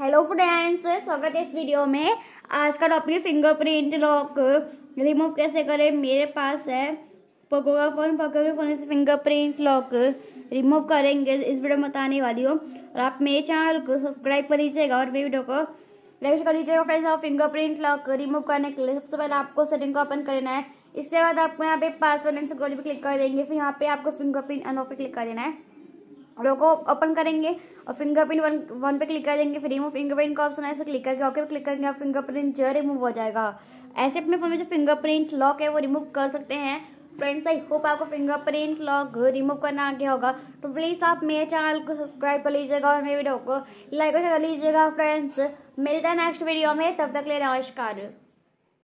hello friends स्वागत है इस वीडियो में आज का टॉपिक फिंगरप्रिंट लॉक रिमूव कैसे करें मेरे पास है पोको का फ़ोन पोको के फ़ोन से फिंगरप्रिंट लॉक रिमूव करेंगे इस वीडियो में बताने वाली हो और आप मेरे चैनल को सब्सक्राइब कर लीजिएगा और मेरी वीडियो को लाइक कर लीजिएगा फ्रेंड्स और फिंगरप्रिंट लॉक रिमूव करने के लिए सबसे पहले आपको सेटिंग को ओपन करना है इसके बाद आपको यहाँ पे पासवर्ड एंड सिक्योरिटी पर क्लिक कर देंगे फिर यहाँ पे आपको फिंगरप्रिंट अनलॉक पर क्लिक कर देना है और को ओपन करेंगे और फिंगरप्रिंट वन वन पे क्लिक कर देंगे फिर रिमूव फिंगरप्रिंट का ऑप्शन ऐसे क्लिक करके ओके पे क्लिक करेंगे आप फिंगरप्रिंट जो रिमूव हो जाएगा ऐसे अपने फोन में जो फिंगरप्रिंट लॉक है वो रिमूव कर सकते हैं फ्रेंड्स आई होप आपको फिंगरप्रिंट लॉक रिमूव करना आ गया होगा तो प्लीज़ आप मेरे चैनल को सब्सक्राइब कर लीजिएगा और मेरे वीडियो को लाइक और शेयर कर लीजिएगा फ्रेंड्स मिलता है नेक्स्ट वीडियो में तब तक ले नमस्कार